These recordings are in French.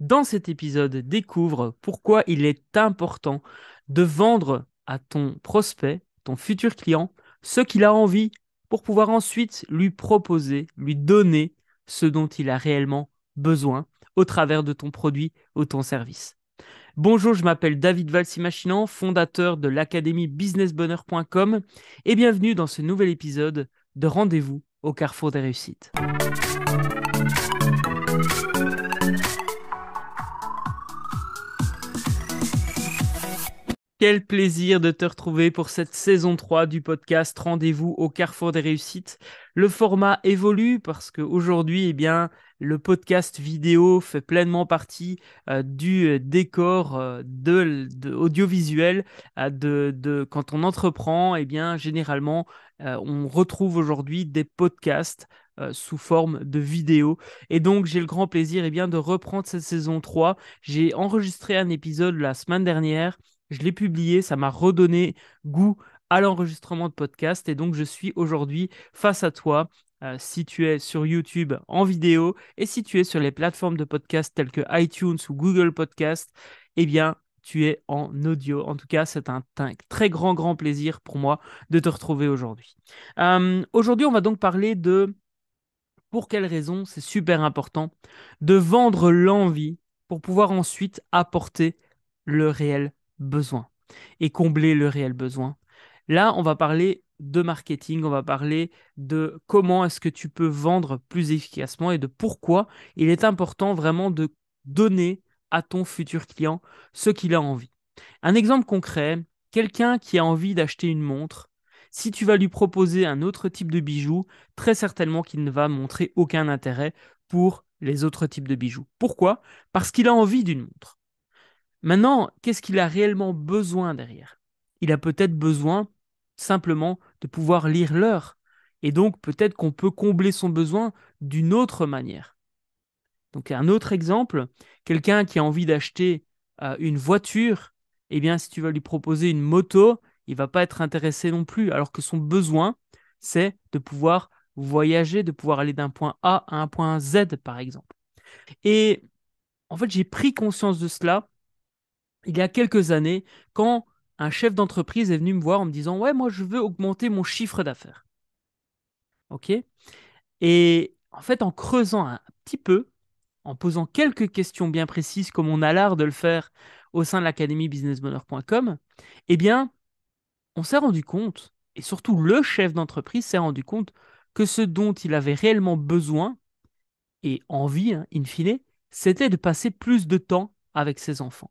Dans cet épisode, découvre pourquoi il est important de vendre à ton prospect, ton futur client, ce qu'il a envie pour pouvoir ensuite lui proposer, lui donner ce dont il a réellement besoin au travers de ton produit ou ton service. Bonjour, je m'appelle David Valsimachinan, fondateur de l'académie businessbonheur.com et bienvenue dans ce nouvel épisode de Rendez-vous au carrefour des réussites. Quel plaisir de te retrouver pour cette saison 3 du podcast Rendez-vous au carrefour des réussites. Le format évolue parce qu'aujourd'hui, eh bien, le podcast vidéo fait pleinement partie euh, du euh, décor euh, de, audiovisuel. de, quand on entreprend, eh bien, généralement, on retrouve aujourd'hui des podcasts sous forme de vidéo. Et donc, j'ai le grand plaisir eh bien, de reprendre cette saison 3. J'ai enregistré un épisode la semaine dernière je l'ai publié, ça m'a redonné goût à l'enregistrement de podcast et donc je suis aujourd'hui face à toi euh, si tu es sur YouTube en vidéo et si tu es sur les plateformes de podcast telles que iTunes ou Google Podcast, eh bien tu es en audio. En tout cas, c'est un, très grand, grand plaisir pour moi de te retrouver aujourd'hui. Euh, aujourd'hui, on va donc parler de pour quelles raisons c'est super important de vendre l'envie pour pouvoir ensuite apporter le réel besoin et combler le réel besoin. Là, on va parler de marketing, on va parler de comment est-ce que tu peux vendre plus efficacement et de pourquoi il est important vraiment de donner à ton futur client ce qu'il a envie. Un exemple concret, quelqu'un qui a envie d'acheter une montre, si tu vas lui proposer un autre type de bijoux, très certainement qu'il ne va montrer aucun intérêt pour les autres types de bijoux. Pourquoi Parce qu'il a envie d'une montre. Maintenant, qu'est-ce qu'il a réellement besoin derrière Il a peut-être besoin simplement de pouvoir lire l'heure. Et donc, peut-être qu'on peut combler son besoin d'une autre manière. Donc, un autre exemple, quelqu'un qui a envie d'acheter euh, une voiture, eh bien, si tu vas lui proposer une moto, il va pas être intéressé non plus, alors que son besoin, c'est de pouvoir voyager, de pouvoir aller d'un point A à un point Z, par exemple. Et en fait, j'ai pris conscience de cela il y a quelques années, quand un chef d'entreprise est venu me voir en me disant Ouais, moi, je veux augmenter mon chiffre d'affaires. OK Et en fait, en creusant un petit peu, en posant quelques questions bien précises, comme on a l'art de le faire au sein de l'académie businessbonheur.com, eh bien, on s'est rendu compte, et surtout le chef d'entreprise s'est rendu compte que ce dont il avait réellement besoin et envie, hein, in fine, c'était de passer plus de temps avec ses enfants.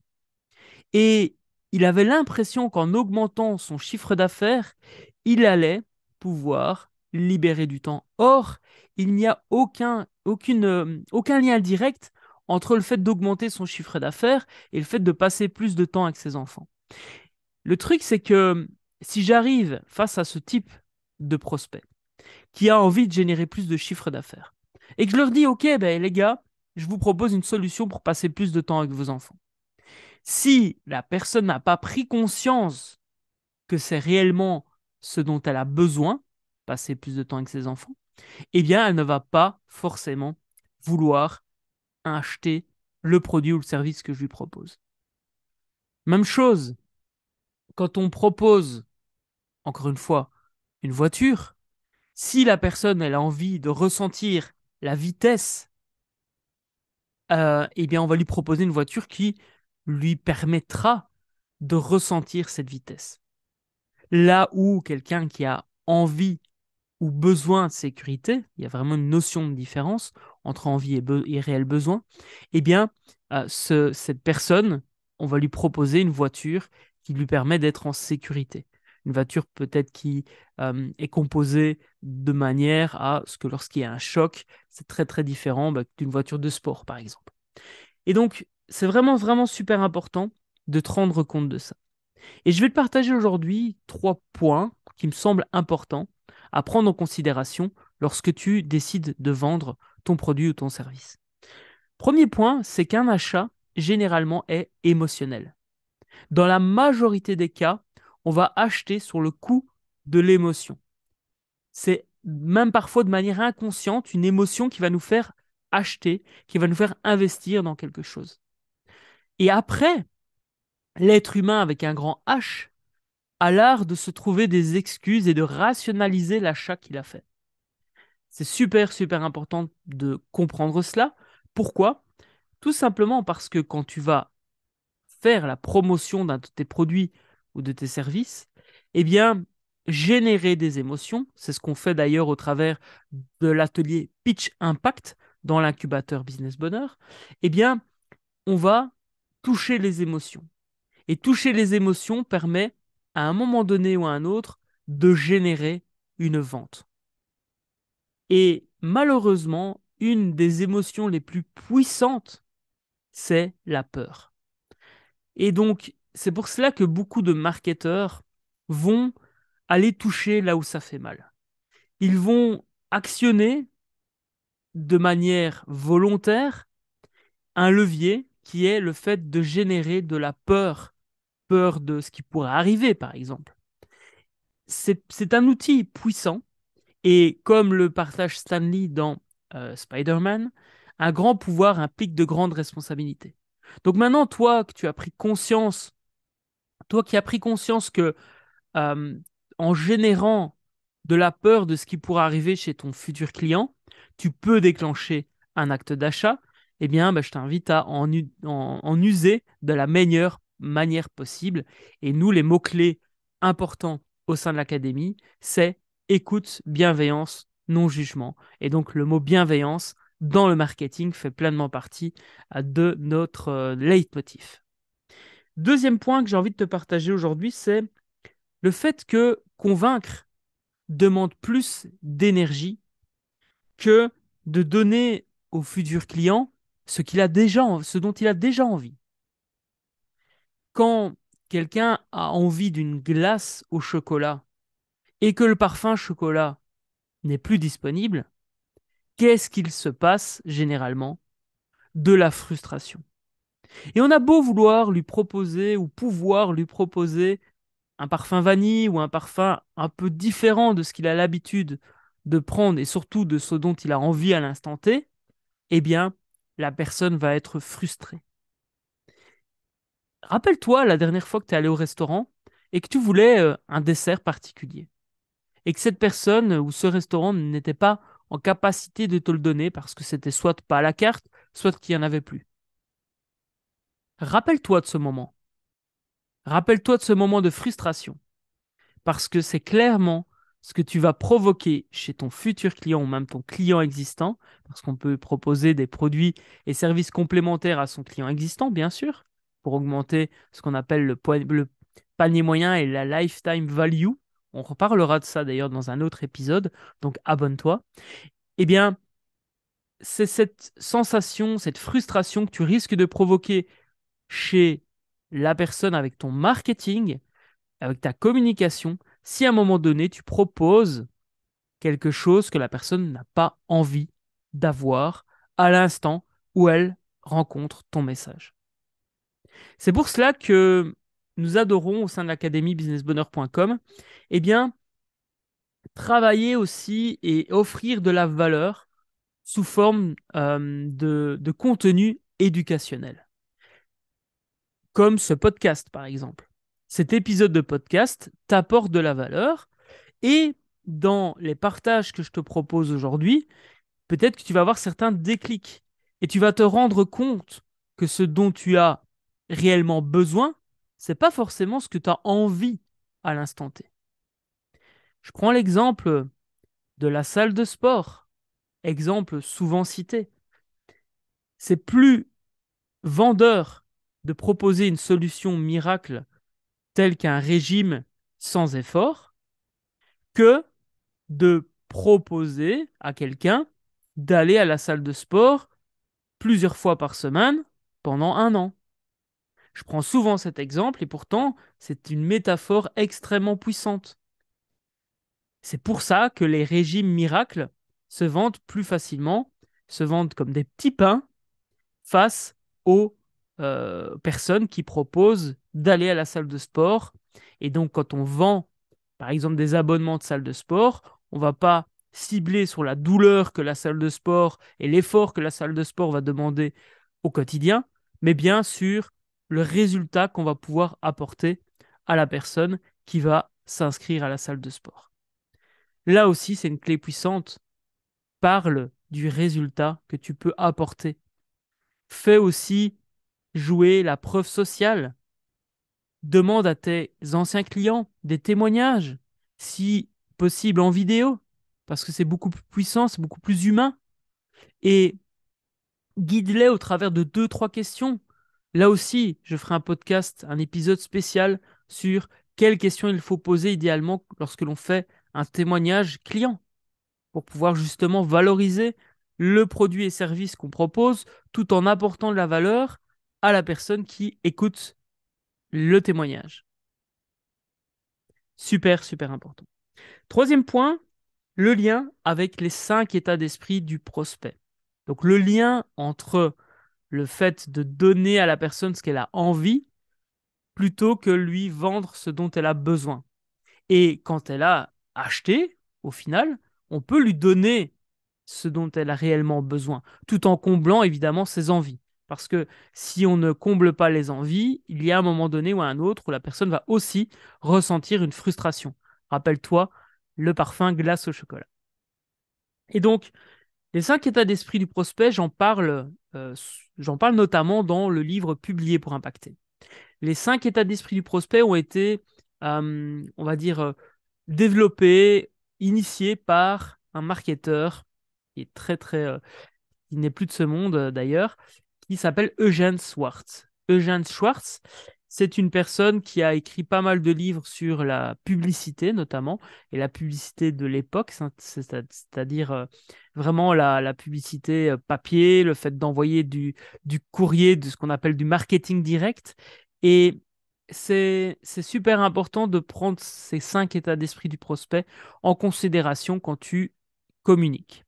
Et il avait l'impression qu'en augmentant son chiffre d'affaires, il allait pouvoir libérer du temps. Or, il n'y a aucun, aucune, aucun lien direct entre le fait d'augmenter son chiffre d'affaires et le fait de passer plus de temps avec ses enfants. Le truc, c'est que si j'arrive face à ce type de prospect qui a envie de générer plus de chiffre d'affaires et que je leur dis, OK, ben, les gars, je vous propose une solution pour passer plus de temps avec vos enfants. Si la personne n'a pas pris conscience que c'est réellement ce dont elle a besoin, passer plus de temps avec ses enfants, eh bien, elle ne va pas forcément vouloir acheter le produit ou le service que je lui propose. Même chose, quand on propose, encore une fois, une voiture, si la personne elle a envie de ressentir la vitesse, euh, eh bien, on va lui proposer une voiture qui lui permettra de ressentir cette vitesse. Là où quelqu'un qui a envie ou besoin de sécurité, il y a vraiment une notion de différence entre envie et, réel besoin, eh bien, euh, ce, cette personne, on va lui proposer une voiture qui lui permet d'être en sécurité. Une voiture peut-être qui euh, est composée de manière à ce que lorsqu'il y a un choc, c'est très très différent bah, d'une voiture de sport, par exemple. Et donc, c'est vraiment, vraiment super important de te rendre compte de ça. Et je vais te partager aujourd'hui trois points qui me semblent importants à prendre en considération lorsque tu décides de vendre ton produit ou ton service. Premier point, c'est qu'un achat, généralement, est émotionnel. Dans la majorité des cas, on va acheter sur le coup de l'émotion. C'est même parfois de manière inconsciente une émotion qui va nous faire acheter, qui va nous faire investir dans quelque chose. Et après, l'être humain avec un grand H a l'art de se trouver des excuses et de rationaliser l'achat qu'il a fait. C'est super, super important de comprendre cela. Pourquoi Tout simplement parce que quand tu vas faire la promotion d'un de tes produits ou de tes services, eh bien, générer des émotions, c'est ce qu'on fait d'ailleurs au travers de l'atelier Pitch Impact dans l'incubateur Business Bonheur, eh bien, on va toucher les émotions. Et toucher les émotions permet, à un moment donné ou à un autre, de générer une vente. Et malheureusement, une des émotions les plus puissantes, c'est la peur. Et donc, c'est pour cela que beaucoup de marketeurs vont aller toucher là où ça fait mal. Ils vont actionner de manière volontaire un levier qui est le fait de générer de la peur, peur de ce qui pourrait arriver, par exemple. C'est un outil puissant, et comme le partage Stanley dans euh, Spider-Man, un grand pouvoir implique de grandes responsabilités. Donc maintenant, toi que tu as pris conscience, toi qui as pris conscience que euh, en générant de la peur de ce qui pourrait arriver chez ton futur client, tu peux déclencher un acte d'achat, eh bien, bah, je t'invite à en, user de la meilleure manière possible. Et nous, les mots-clés importants au sein de l'académie, c'est écoute, bienveillance, non-jugement. Et donc, le mot bienveillance dans le marketing fait pleinement partie euh, de notre euh, leitmotiv. Deuxième point que j'ai envie de te partager aujourd'hui, c'est le fait que convaincre demande plus d'énergie que de donner au futur client ce, qu'il a déjà, ce dont il a déjà envie. Quand quelqu'un a envie d'une glace au chocolat et que le parfum chocolat n'est plus disponible, qu'est-ce qu'il se passe généralement De la frustration. Et on a beau vouloir lui proposer ou pouvoir lui proposer un parfum vanille ou un parfum un peu différent de ce qu'il a l'habitude de prendre et surtout de ce dont il a envie à l'instant T, eh bien, la personne va être frustrée. Rappelle-toi la dernière fois que tu es allé au restaurant et que tu voulais euh, un dessert particulier. Et que cette personne ou ce restaurant n'était pas en capacité de te le donner parce que c'était soit pas à la carte, soit qu'il n'y en avait plus. Rappelle-toi de ce moment. Rappelle-toi de ce moment de frustration. Parce que c'est clairement ce que tu vas provoquer chez ton futur client ou même ton client existant, parce qu'on peut proposer des produits et services complémentaires à son client existant, bien sûr, pour augmenter ce qu'on appelle le, le panier moyen et la lifetime value. On reparlera de ça d'ailleurs dans un autre épisode, donc abonne-toi. Eh bien, c'est cette sensation, cette frustration que tu risques de provoquer chez la personne avec ton marketing, avec ta communication, si à un moment donné, tu proposes quelque chose que la personne n'a pas envie d'avoir à l'instant où elle rencontre ton message. C'est pour cela que nous adorons au sein de l'académie businessbonheur.com, eh bien, travailler aussi et offrir de la valeur sous forme euh, de, de contenu éducationnel. Comme ce podcast, par exemple cet épisode de podcast t'apporte de la valeur. Et dans les partages que je te propose aujourd'hui, peut-être que tu vas avoir certains déclics et tu vas te rendre compte que ce dont tu as réellement besoin, c'est pas forcément ce que tu as envie à l'instant T. Je prends l'exemple de la salle de sport, exemple souvent cité. C'est plus vendeur de proposer une solution miracle tel qu'un régime sans effort, que de proposer à quelqu'un d'aller à la salle de sport plusieurs fois par semaine pendant un an. Je prends souvent cet exemple et pourtant c'est une métaphore extrêmement puissante. C'est pour ça que les régimes miracles se vendent plus facilement, se vendent comme des petits pains face aux euh, personnes qui proposent d'aller à la salle de sport. Et donc, quand on vend, par exemple, des abonnements de salle de sport, on ne va pas cibler sur la douleur que la salle de sport et l'effort que la salle de sport va demander au quotidien, mais bien sur le résultat qu'on va pouvoir apporter à la personne qui va s'inscrire à la salle de sport. Là aussi, c'est une clé puissante. Parle du résultat que tu peux apporter. Fais aussi jouer la preuve sociale. Demande à tes anciens clients des témoignages, si possible en vidéo, parce que c'est beaucoup plus puissant, c'est beaucoup plus humain. Et guide-les au travers de deux, trois questions. Là aussi, je ferai un podcast, un épisode spécial sur quelles questions il faut poser idéalement lorsque l'on fait un témoignage client, pour pouvoir justement valoriser le produit et service qu'on propose tout en apportant de la valeur à la personne qui écoute le témoignage. Super, super important. Troisième point, le lien avec les cinq états d'esprit du prospect. Donc le lien entre le fait de donner à la personne ce qu'elle a envie plutôt que lui vendre ce dont elle a besoin. Et quand elle a acheté, au final, on peut lui donner ce dont elle a réellement besoin, tout en comblant évidemment ses envies. Parce que si on ne comble pas les envies, il y a un moment donné ou un autre où la personne va aussi ressentir une frustration. Rappelle-toi le parfum glace au chocolat. Et donc, les cinq états d'esprit du prospect, j'en parle, euh, parle notamment dans le livre publié pour impacter. Les cinq états d'esprit du prospect ont été, on va dire, euh, développés, initiés par un marketeur qui très très, euh, il n'est plus de ce monde d'ailleurs, qui s'appelle Eugène Schwartz. Eugène Schwartz, c'est une personne qui a écrit pas mal de livres sur la publicité notamment, et la publicité de l'époque, c'est-à-dire euh, vraiment la, publicité euh, papier, le fait d'envoyer du, du courrier, de ce qu'on appelle du marketing direct. Et c'est super important de prendre ces cinq états d'esprit du prospect en considération quand tu communiques.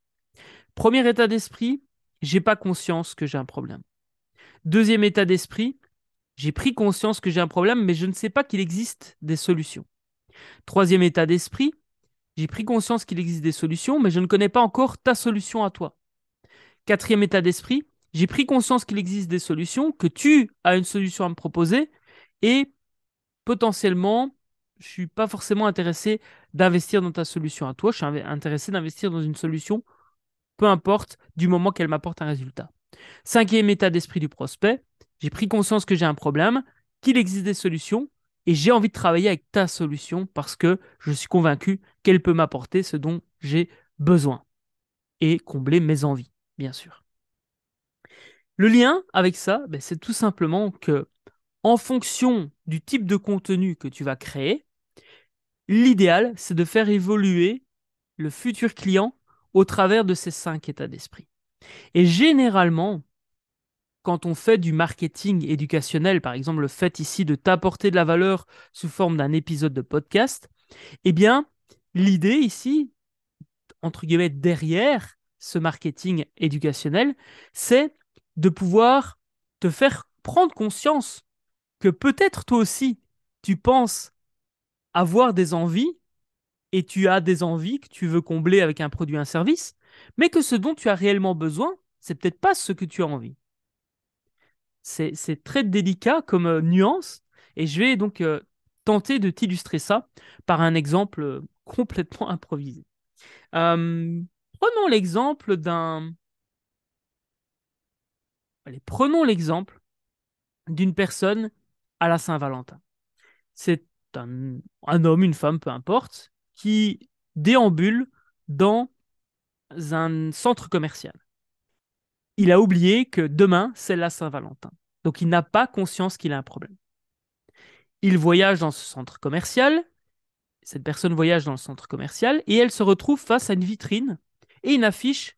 Premier état d'esprit, j'ai pas conscience que j'ai un problème. Deuxième état d'esprit, j'ai pris conscience que j'ai un problème, mais je ne sais pas qu'il existe des solutions. Troisième état d'esprit, j'ai pris conscience qu'il existe des solutions, mais je ne connais pas encore ta solution à toi. Quatrième état d'esprit, j'ai pris conscience qu'il existe des solutions, que tu as une solution à me proposer, et potentiellement, je ne suis pas forcément intéressé d'investir dans ta solution à toi, je suis intéressé d'investir dans une solution peu importe, du moment qu'elle m'apporte un résultat. Cinquième état d'esprit du prospect, j'ai pris conscience que j'ai un problème, qu'il existe des solutions, et j'ai envie de travailler avec ta solution parce que je suis convaincu qu'elle peut m'apporter ce dont j'ai besoin et combler mes envies, bien sûr. Le lien avec ça, ben, c'est tout simplement que en fonction du type de contenu que tu vas créer, l'idéal, c'est de faire évoluer le futur client au travers de ces cinq états d'esprit. Et généralement, quand on fait du marketing éducationnel, par exemple le fait ici de t'apporter de la valeur sous forme d'un épisode de podcast, eh bien, l'idée ici, entre guillemets, derrière ce marketing éducationnel, c'est de pouvoir te faire prendre conscience que peut-être toi aussi, tu penses avoir des envies et tu as des envies que tu veux combler avec un produit, un service, mais que ce dont tu as réellement besoin, c'est peut-être pas ce que tu as envie. C'est très délicat comme euh, nuance, et je vais donc euh, tenter de t'illustrer ça par un exemple euh, complètement improvisé. prenons l'exemple d'un. prenons l'exemple d'une personne à la Saint-Valentin. C'est un, homme, une femme, peu importe, qui déambule dans un centre commercial. Il a oublié que demain, c'est la Saint-Valentin. Donc il n'a pas conscience qu'il a un problème. Il voyage dans ce centre commercial, cette personne voyage dans le centre commercial et elle se retrouve face à une vitrine et une affiche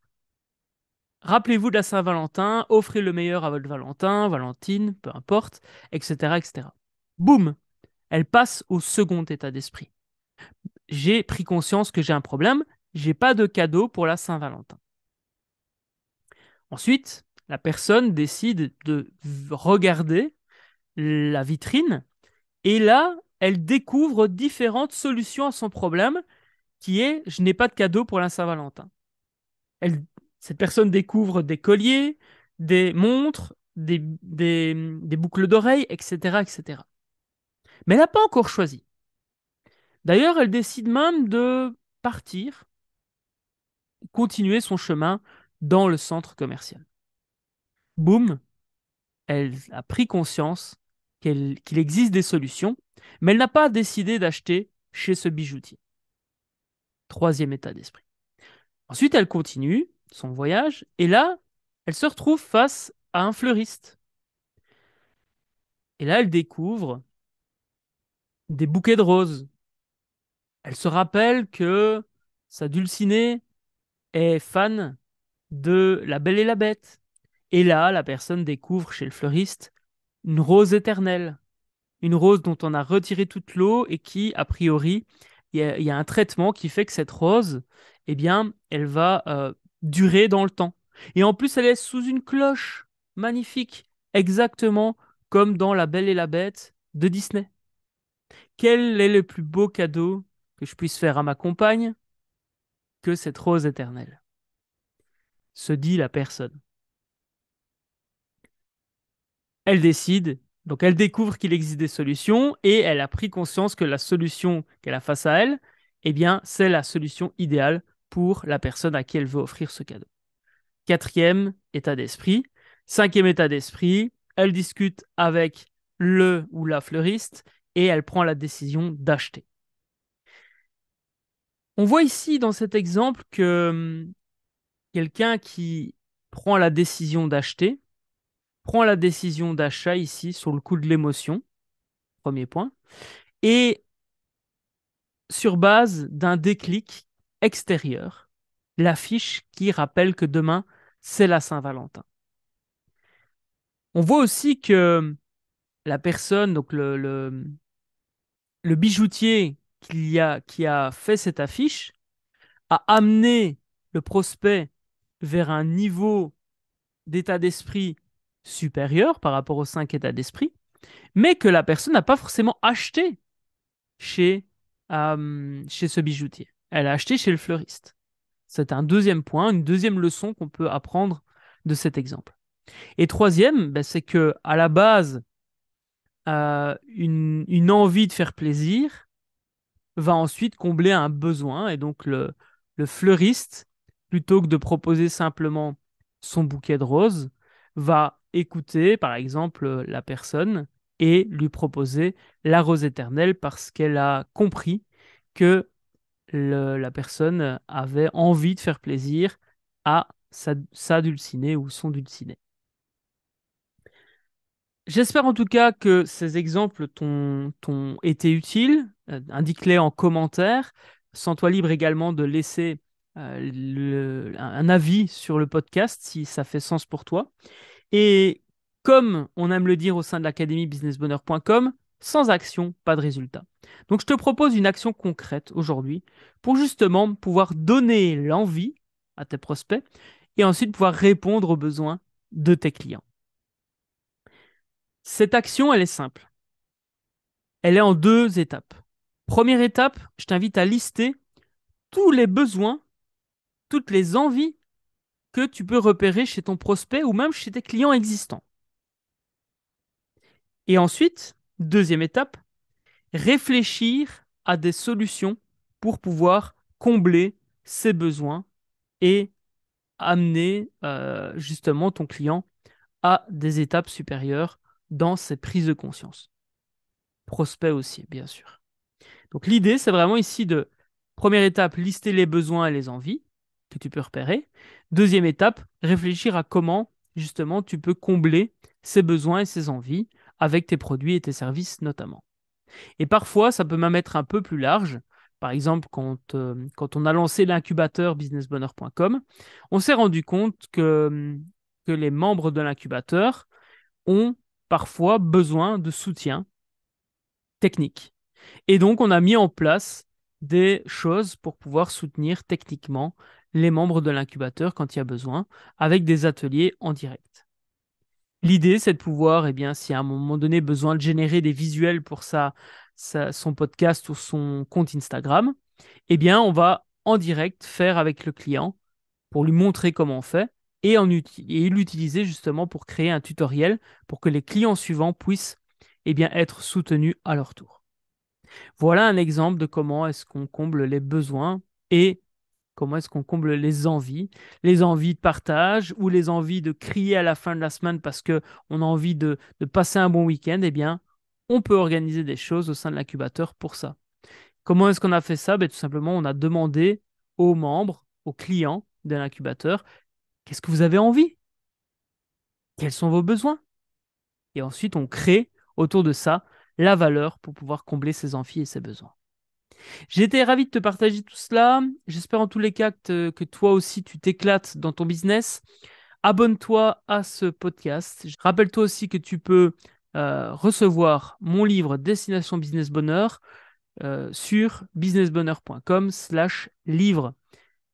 Rappelez-vous de la Saint-Valentin, offrez le meilleur à votre Valentin, Valentine, peu importe, etc. etc. Boum Elle passe au second état d'esprit j'ai pris conscience que j'ai un problème, j'ai pas de cadeau pour la Saint-Valentin. Ensuite, la personne décide de regarder la vitrine et là, elle découvre différentes solutions à son problème qui est je n'ai pas de cadeau pour la Saint-Valentin. cette personne découvre des colliers, des montres, des, boucles d'oreilles, etc., etc. Mais elle n'a pas encore choisi. D'ailleurs, elle décide même de partir, continuer son chemin dans le centre commercial. Boum, elle a pris conscience qu'il existe des solutions, mais elle n'a pas décidé d'acheter chez ce bijoutier. Troisième état d'esprit. Ensuite, elle continue son voyage et là, elle se retrouve face à un fleuriste. Et là, elle découvre des bouquets de roses elle se rappelle que sa dulcinée est fan de La Belle et la Bête. Et là, la personne découvre chez le fleuriste une rose éternelle, une rose dont on a retiré toute l'eau et qui, a priori, il y, a un traitement qui fait que cette rose, eh bien, elle va euh, durer dans le temps. Et en plus, elle est sous une cloche magnifique, exactement comme dans La Belle et la Bête de Disney. Quel est le plus beau cadeau que je puisse faire à ma compagne que cette rose éternelle. Se dit la personne. Elle décide, donc elle découvre qu'il existe des solutions et elle a pris conscience que la solution qu'elle a face à elle, eh bien, c'est la solution idéale pour la personne à qui elle veut offrir ce cadeau. Quatrième état d'esprit. Cinquième état d'esprit, elle discute avec le ou la fleuriste et elle prend la décision d'acheter. On voit ici dans cet exemple que hmm, quelqu'un qui prend la décision d'acheter, prend la décision d'achat ici sur le coup de l'émotion, premier point, et sur base d'un déclic extérieur, l'affiche qui rappelle que demain, c'est la Saint-Valentin. On voit aussi que la personne, donc le, le, hmm, le bijoutier qui a, qui a fait cette affiche a amené le prospect vers un niveau d'état d'esprit supérieur par rapport aux cinq états d'esprit, mais que la personne n'a pas forcément acheté chez, euh, ce bijoutier. Elle a acheté chez le fleuriste. C'est un deuxième point, une deuxième leçon qu'on peut apprendre de cet exemple. Et troisième, ben, c'est que à la base, euh, une envie de faire plaisir va ensuite combler un besoin. Et donc, le, fleuriste, plutôt que de proposer simplement son bouquet de roses, va écouter, par exemple, euh, la personne et lui proposer la rose éternelle parce qu'elle a compris que la personne avait envie de faire plaisir à sa, sa dulcinée ou son dulciné. J'espère en tout cas que ces exemples t'ont été utiles. Euh, indique-les en commentaire. Sens-toi libre également de laisser euh, un avis sur le podcast si ça fait sens pour toi. Et comme on aime le dire au sein de l'académie businessbonheur.com, sans action, pas de résultat. Donc je te propose une action concrète aujourd'hui pour justement pouvoir donner l'envie à tes prospects et ensuite pouvoir répondre aux besoins de tes clients. Cette action, elle est simple. Elle est en deux étapes. Première étape, je t'invite à lister tous les besoins, toutes les envies que tu peux repérer chez ton prospect ou même chez tes clients existants. Et ensuite, deuxième étape, réfléchir à des solutions pour pouvoir combler ces besoins et amener euh, justement ton client à des étapes supérieures dans cette prise de conscience. Prospect aussi, bien sûr. Donc l'idée, c'est vraiment ici de, première étape, lister les besoins et les envies que tu peux repérer. Deuxième étape, réfléchir à comment justement tu peux combler ces besoins et ces envies avec tes produits et tes services notamment. Et parfois, ça peut même être un peu plus large. Par exemple, quand, euh, quand on a lancé l'incubateur businessbonheur.com, on s'est rendu compte que, que les membres de l'incubateur ont parfois besoin de soutien technique. Et donc, on a mis en place des choses pour pouvoir soutenir techniquement les membres de l'incubateur quand il y a besoin, avec des ateliers en direct. L'idée, c'est de pouvoir, et eh bien, si à un moment donné besoin de générer des visuels pour son podcast ou son compte Instagram, eh bien, on va en direct faire avec le client pour lui montrer comment on fait et, l'utiliser justement pour créer un tutoriel pour que les clients suivants puissent eh bien, être soutenus à leur tour. Voilà un exemple de comment est-ce qu'on comble les besoins et comment est-ce qu'on comble les envies, les envies de partage ou les envies de crier à la fin de la semaine parce qu'on a envie de, passer un bon week-end, eh bien, on peut organiser des choses au sein de l'incubateur pour ça. Comment est-ce qu'on a fait ça ben, Tout simplement, on a demandé aux membres, aux clients de l'incubateur, Qu'est-ce que vous avez envie Quels sont vos besoins Et ensuite, on crée autour de ça la valeur pour pouvoir combler ses envies et ses besoins. J'étais été ravi de te partager tout cela. J'espère en tous les cas que, toi aussi tu t'éclates dans ton business. Abonne-toi à ce podcast. Rappelle-toi aussi que tu peux euh, recevoir mon livre Destination Business Bonheur euh, sur businessbonheur.com slash livre.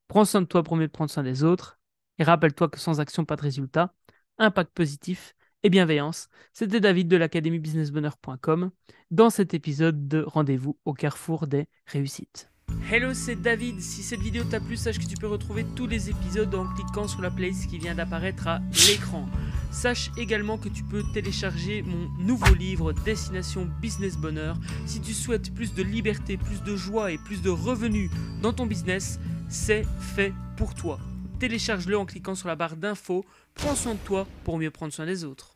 Prends soin de toi, promets de prendre soin des autres. Et rappelle-toi que sans action, pas de résultat. Impact positif et bienveillance. C'était David de l'academybusinessbonheur.com dans cet épisode de Rendez-vous au carrefour des réussites. Hello, c'est David. Si cette vidéo t'a plu, sache que tu peux retrouver tous les épisodes en cliquant sur la playlist qui vient d'apparaître à l'écran. Sache également que tu peux télécharger mon nouveau livre Destination Business Bonheur. Si tu souhaites plus de liberté, plus de joie et plus de revenus dans ton business, c'est fait pour toi télécharge-le en cliquant sur la barre d'infos. Prends soin de toi pour mieux prendre soin des autres.